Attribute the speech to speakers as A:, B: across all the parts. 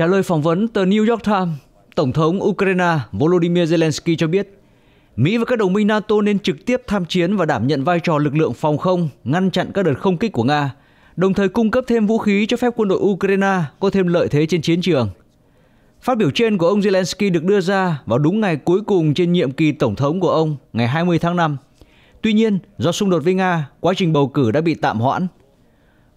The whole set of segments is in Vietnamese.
A: Trả lời phỏng vấn tờ New York Times, Tổng thống Ukraine Volodymyr Zelensky cho biết Mỹ và các đồng minh NATO nên trực tiếp tham chiến và đảm nhận vai trò lực lượng phòng không, ngăn chặn các đợt không kích của Nga, đồng thời cung cấp thêm vũ khí cho phép quân đội Ukraine có thêm lợi thế trên chiến trường. Phát biểu trên của ông Zelensky được đưa ra vào đúng ngày cuối cùng trên nhiệm kỳ tổng thống của ông, ngày 20 tháng 5. Tuy nhiên, do xung đột với Nga, quá trình bầu cử đã bị tạm hoãn.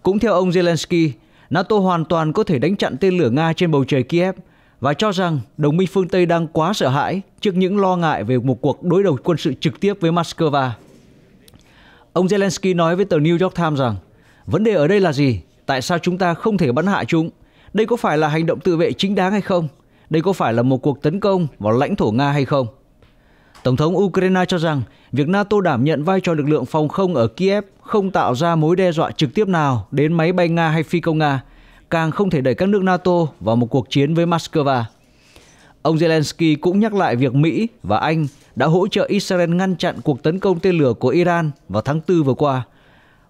A: Cũng theo ông Zelensky, NATO hoàn toàn có thể đánh chặn tên lửa Nga trên bầu trời Kiev và cho rằng đồng minh phương Tây đang quá sợ hãi trước những lo ngại về một cuộc đối đầu quân sự trực tiếp với Moscow. Ông Zelensky nói với tờ New York Times rằng, vấn đề ở đây là gì? Tại sao chúng ta không thể bắn hạ chúng? Đây có phải là hành động tự vệ chính đáng hay không? Đây có phải là một cuộc tấn công vào lãnh thổ Nga hay không? Tổng thống Ukraine cho rằng việc NATO đảm nhận vai trò lực lượng phòng không ở Kiev không tạo ra mối đe dọa trực tiếp nào đến máy bay Nga hay phi công Nga, càng không thể đẩy các nước NATO vào một cuộc chiến với Moscow. Ông Zelensky cũng nhắc lại việc Mỹ và Anh đã hỗ trợ Israel ngăn chặn cuộc tấn công tên lửa của Iran vào tháng 4 vừa qua,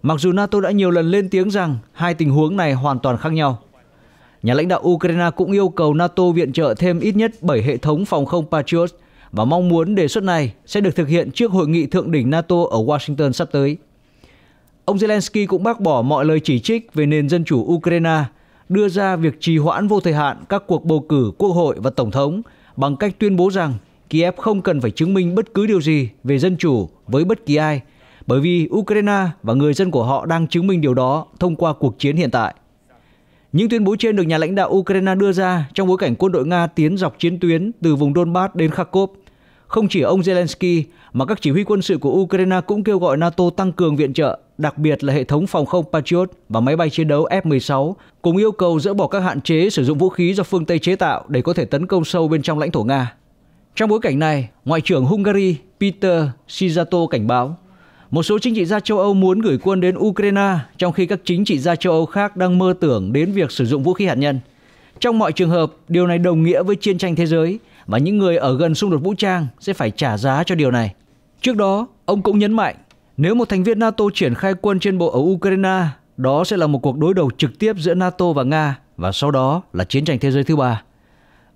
A: mặc dù NATO đã nhiều lần lên tiếng rằng hai tình huống này hoàn toàn khác nhau. Nhà lãnh đạo Ukraine cũng yêu cầu NATO viện trợ thêm ít nhất 7 hệ thống phòng không Patriot và mong muốn đề xuất này sẽ được thực hiện trước hội nghị thượng đỉnh NATO ở Washington sắp tới. Ông Zelensky cũng bác bỏ mọi lời chỉ trích về nền dân chủ Ukraine, đưa ra việc trì hoãn vô thời hạn các cuộc bầu cử quốc hội và tổng thống bằng cách tuyên bố rằng Kiev không cần phải chứng minh bất cứ điều gì về dân chủ với bất kỳ ai, bởi vì Ukraine và người dân của họ đang chứng minh điều đó thông qua cuộc chiến hiện tại. Những tuyên bố trên được nhà lãnh đạo Ukraine đưa ra trong bối cảnh quân đội Nga tiến dọc chiến tuyến từ vùng Donbass đến Kharkov không chỉ ông Zelensky mà các chỉ huy quân sự của Ukraine cũng kêu gọi NATO tăng cường viện trợ, đặc biệt là hệ thống phòng không Patriot và máy bay chiến đấu F-16, cùng yêu cầu dỡ bỏ các hạn chế sử dụng vũ khí do phương Tây chế tạo để có thể tấn công sâu bên trong lãnh thổ Nga. Trong bối cảnh này, Ngoại trưởng Hungary Peter Szijjarto cảnh báo một số chính trị gia châu Âu muốn gửi quân đến Ukraine, trong khi các chính trị gia châu Âu khác đang mơ tưởng đến việc sử dụng vũ khí hạt nhân. Trong mọi trường hợp, điều này đồng nghĩa với chiến tranh thế giới – và những người ở gần xung đột vũ trang sẽ phải trả giá cho điều này. Trước đó, ông cũng nhấn mạnh, nếu một thành viên NATO triển khai quân trên bộ ở Ukraine, đó sẽ là một cuộc đối đầu trực tiếp giữa NATO và Nga và sau đó là chiến tranh thế giới thứ ba.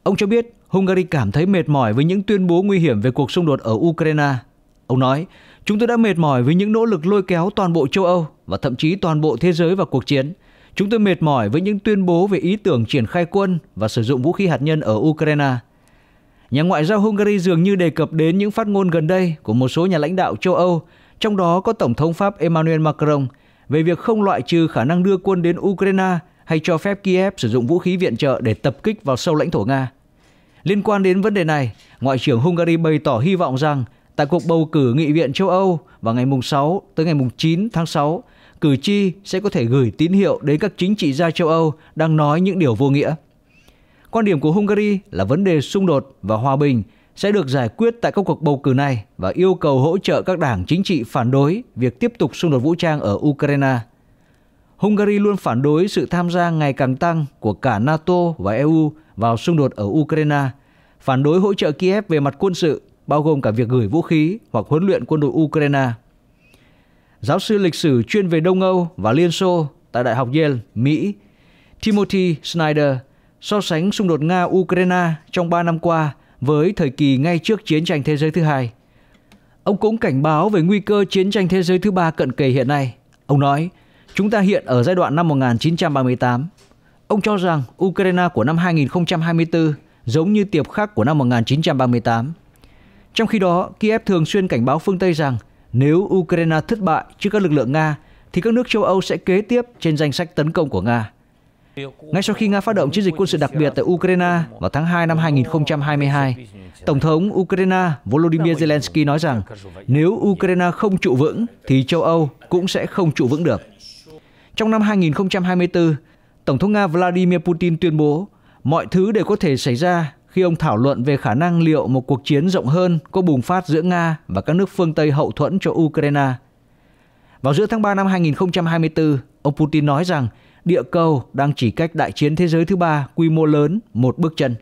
A: Ông cho biết Hungary cảm thấy mệt mỏi với những tuyên bố nguy hiểm về cuộc xung đột ở Ukraine. Ông nói, chúng tôi đã mệt mỏi với những nỗ lực lôi kéo toàn bộ châu Âu và thậm chí toàn bộ thế giới vào cuộc chiến. Chúng tôi mệt mỏi với những tuyên bố về ý tưởng triển khai quân và sử dụng vũ khí hạt nhân ở Ukraine. Nhà ngoại giao Hungary dường như đề cập đến những phát ngôn gần đây của một số nhà lãnh đạo châu Âu, trong đó có Tổng thống Pháp Emmanuel Macron, về việc không loại trừ khả năng đưa quân đến Ukraine hay cho phép Kiev sử dụng vũ khí viện trợ để tập kích vào sâu lãnh thổ Nga. Liên quan đến vấn đề này, Ngoại trưởng Hungary bày tỏ hy vọng rằng tại cuộc bầu cử nghị viện châu Âu vào ngày mùng 6 tới ngày mùng 9 tháng 6, cử tri sẽ có thể gửi tín hiệu đến các chính trị gia châu Âu đang nói những điều vô nghĩa. Quan điểm của Hungary là vấn đề xung đột và hòa bình sẽ được giải quyết tại các cuộc bầu cử này và yêu cầu hỗ trợ các đảng chính trị phản đối việc tiếp tục xung đột vũ trang ở Ukraine. Hungary luôn phản đối sự tham gia ngày càng tăng của cả NATO và EU vào xung đột ở Ukraine, phản đối hỗ trợ Kiev về mặt quân sự, bao gồm cả việc gửi vũ khí hoặc huấn luyện quân đội Ukraine. Giáo sư lịch sử chuyên về Đông Âu và Liên Xô tại Đại học Yale, Mỹ, Timothy Snyder So sánh xung đột Nga-Ukraine trong 3 năm qua với thời kỳ ngay trước chiến tranh thế giới thứ hai. Ông cũng cảnh báo về nguy cơ chiến tranh thế giới thứ ba cận kề hiện nay. Ông nói, chúng ta hiện ở giai đoạn năm 1938. Ông cho rằng Ukraine của năm 2024 giống như tiệp khắc của năm 1938. Trong khi đó, Kiev thường xuyên cảnh báo phương Tây rằng nếu Ukraine thất bại trước các lực lượng Nga thì các nước châu Âu sẽ kế tiếp trên danh sách tấn công của Nga. Ngay sau khi Nga phát động chiến dịch quân sự đặc biệt tại Ukraine vào tháng 2 năm 2022, Tổng thống Ukraine Volodymyr Zelensky nói rằng nếu Ukraine không trụ vững thì châu Âu cũng sẽ không trụ vững được. Trong năm 2024, Tổng thống Nga Vladimir Putin tuyên bố mọi thứ đều có thể xảy ra khi ông thảo luận về khả năng liệu một cuộc chiến rộng hơn có bùng phát giữa Nga và các nước phương Tây hậu thuẫn cho Ukraine. Vào giữa tháng 3 năm 2024, ông Putin nói rằng địa cầu đang chỉ cách đại chiến thế giới thứ ba quy mô lớn một bước chân.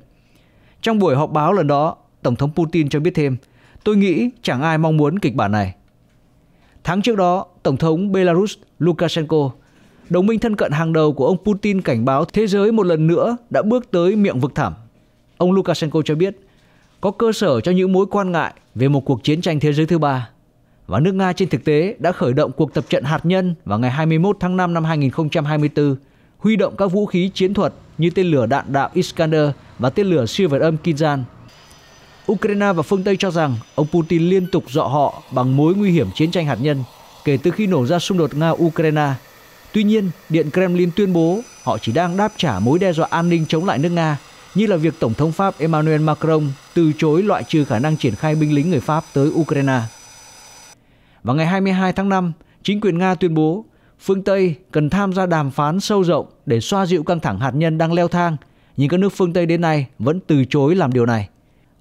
A: Trong buổi họp báo lần đó, Tổng thống Putin cho biết thêm, tôi nghĩ chẳng ai mong muốn kịch bản này. Tháng trước đó, Tổng thống Belarus Lukashenko, đồng minh thân cận hàng đầu của ông Putin cảnh báo thế giới một lần nữa đã bước tới miệng vực thảm. Ông Lukashenko cho biết, có cơ sở cho những mối quan ngại về một cuộc chiến tranh thế giới thứ ba và nước Nga trên thực tế đã khởi động cuộc tập trận hạt nhân vào ngày 21 tháng 5 năm 2024, huy động các vũ khí chiến thuật như tên lửa đạn đạo Iskander và tên lửa siêu vật âm Kinzhan. Ukraine và phương Tây cho rằng ông Putin liên tục dọa họ bằng mối nguy hiểm chiến tranh hạt nhân kể từ khi nổ ra xung đột Nga-Ukraine. Tuy nhiên, Điện Kremlin tuyên bố họ chỉ đang đáp trả mối đe dọa an ninh chống lại nước Nga, như là việc Tổng thống Pháp Emmanuel Macron từ chối loại trừ khả năng triển khai binh lính người Pháp tới Ukraine vào ngày 22 tháng 5, chính quyền Nga tuyên bố phương Tây cần tham gia đàm phán sâu rộng để xoa dịu căng thẳng hạt nhân đang leo thang, nhưng các nước phương Tây đến nay vẫn từ chối làm điều này.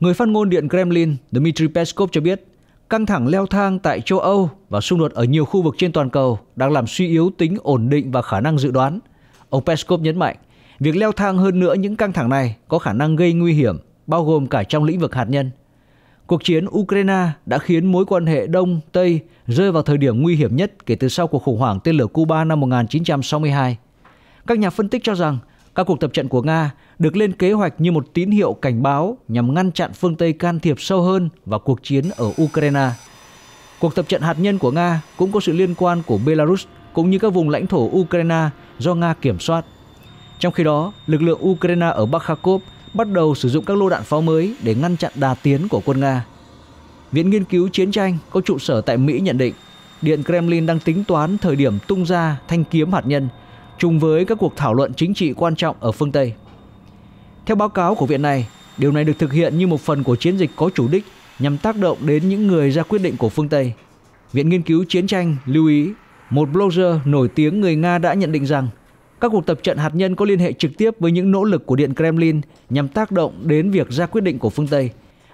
A: Người phát ngôn Điện Kremlin Dmitry Peskov cho biết, căng thẳng leo thang tại châu Âu và xung đột ở nhiều khu vực trên toàn cầu đang làm suy yếu tính ổn định và khả năng dự đoán. Ông Peskov nhấn mạnh, việc leo thang hơn nữa những căng thẳng này có khả năng gây nguy hiểm, bao gồm cả trong lĩnh vực hạt nhân – Cuộc chiến Ukraine đã khiến mối quan hệ Đông Tây rơi vào thời điểm nguy hiểm nhất kể từ sau cuộc khủng hoảng tên lửa Cuba năm 1962. Các nhà phân tích cho rằng các cuộc tập trận của Nga được lên kế hoạch như một tín hiệu cảnh báo nhằm ngăn chặn phương Tây can thiệp sâu hơn vào cuộc chiến ở Ukraine. Cuộc tập trận hạt nhân của Nga cũng có sự liên quan của Belarus cũng như các vùng lãnh thổ Ukraine do Nga kiểm soát. Trong khi đó, lực lượng Ukraine ở Bắc bắt đầu sử dụng các lô đạn pháo mới để ngăn chặn đà tiến của quân Nga. Viện Nghiên cứu Chiến tranh có trụ sở tại Mỹ nhận định Điện Kremlin đang tính toán thời điểm tung ra thanh kiếm hạt nhân chung với các cuộc thảo luận chính trị quan trọng ở phương Tây. Theo báo cáo của viện này, điều này được thực hiện như một phần của chiến dịch có chủ đích nhằm tác động đến những người ra quyết định của phương Tây. Viện Nghiên cứu Chiến tranh lưu ý, một blogger nổi tiếng người Nga đã nhận định rằng các cuộc tập trận hạt nhân có liên hệ trực tiếp với những nỗ lực của Điện Kremlin nhằm tác động đến việc ra quyết định của phương Tây.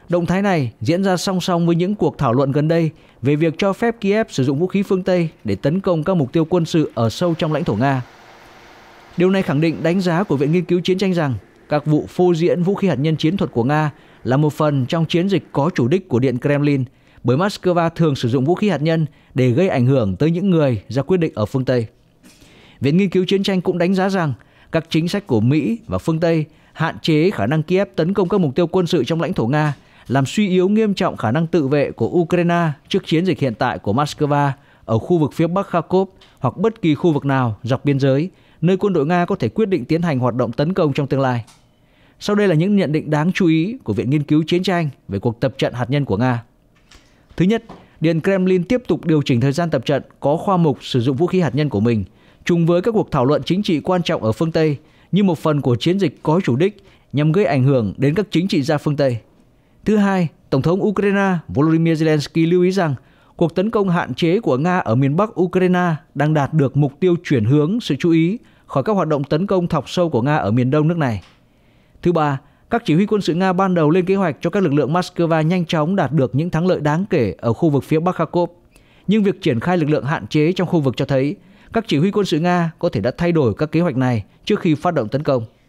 A: Động thái này diễn ra song song với những cuộc thảo luận gần đây về việc cho phép Kiev sử dụng vũ khí phương Tây để tấn công các mục tiêu quân sự ở sâu trong lãnh thổ Nga. Điều này khẳng định đánh giá của Viện Nghiên cứu Chiến tranh rằng các vụ phô diễn vũ khí hạt nhân chiến thuật của Nga là một phần trong chiến dịch có chủ đích của Điện Kremlin, bởi Moscow thường sử dụng vũ khí hạt nhân để gây ảnh hưởng tới những người ra quyết định ở phương Tây. Viện Nghiên cứu Chiến tranh cũng đánh giá rằng các chính sách của Mỹ và phương Tây hạn chế khả năng Kiev tấn công các mục tiêu quân sự trong lãnh thổ Nga, làm suy yếu nghiêm trọng khả năng tự vệ của Ukraine trước chiến dịch hiện tại của Moscow ở khu vực phía Bắc Kharkov hoặc bất kỳ khu vực nào dọc biên giới, nơi quân đội Nga có thể quyết định tiến hành hoạt động tấn công trong tương lai. Sau đây là những nhận định đáng chú ý của Viện Nghiên cứu Chiến tranh về cuộc tập trận hạt nhân của Nga. Thứ nhất, Điện Kremlin tiếp tục điều chỉnh thời gian tập trận có khoa mục sử dụng vũ khí hạt nhân của mình – chung với các cuộc thảo luận chính trị quan trọng ở phương Tây như một phần của chiến dịch có chủ đích nhằm gây ảnh hưởng đến các chính trị gia phương Tây. Thứ hai, Tổng thống Ukraine Volodymyr Zelensky lưu ý rằng cuộc tấn công hạn chế của Nga ở miền Bắc Ukraine đang đạt được mục tiêu chuyển hướng sự chú ý khỏi các hoạt động tấn công thọc sâu của Nga ở miền đông nước này. Thứ ba, các chỉ huy quân sự Nga ban đầu lên kế hoạch cho các lực lượng Moscow nhanh chóng đạt được những thắng lợi đáng kể ở khu vực phía Bắc Kharkov. Nhưng việc triển khai lực lượng hạn chế trong khu vực cho thấy các chỉ huy quân sự Nga có thể đã thay đổi các kế hoạch này trước khi phát động tấn công.